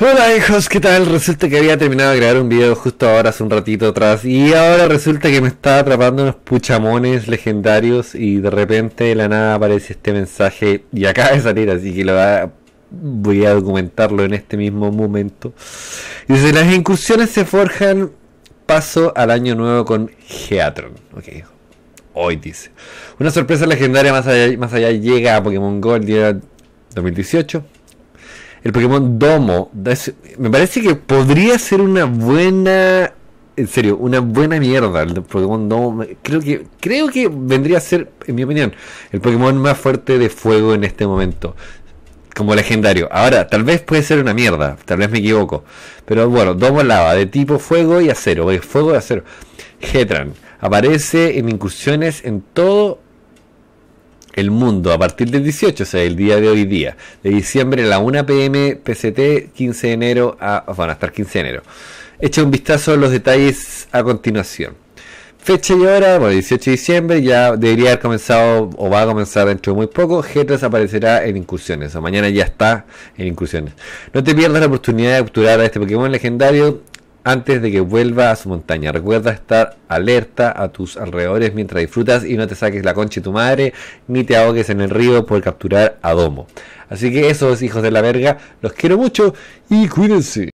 Hola hijos, ¿qué tal? Resulta que había terminado de crear un video justo ahora, hace un ratito atrás, y ahora resulta que me estaba atrapando unos puchamones legendarios y de repente de la nada aparece este mensaje y acaba de salir, así que lo voy a documentarlo en este mismo momento. Dice, las incursiones se forjan paso al año nuevo con Geatron. Ok, hoy dice. Una sorpresa legendaria más allá, más allá llega a Pokémon Gold día 2018 el Pokémon Domo. Me parece que podría ser una buena. En serio, una buena mierda el Pokémon Domo. Creo que, creo que vendría a ser, en mi opinión, el Pokémon más fuerte de fuego en este momento. Como legendario. Ahora, tal vez puede ser una mierda. Tal vez me equivoco. Pero bueno, Domo lava, de tipo fuego y acero. Eh, fuego y acero. Hetran Aparece en incursiones en todo el mundo a partir del 18, o sea, el día de hoy día, de diciembre a la 1 pm PCT, 15 de enero a, bueno, hasta el 15 de enero. Echa un vistazo a los detalles a continuación. Fecha y hora, bueno, 18 de diciembre, ya debería haber comenzado o va a comenzar dentro de muy poco. G3 aparecerá en incursiones, o mañana ya está en incursiones. No te pierdas la oportunidad de capturar a este Pokémon legendario antes de que vuelva a su montaña. Recuerda estar alerta a tus alrededores mientras disfrutas y no te saques la concha de tu madre ni te ahogues en el río por capturar a Domo. Así que esos hijos de la verga, los quiero mucho y cuídense.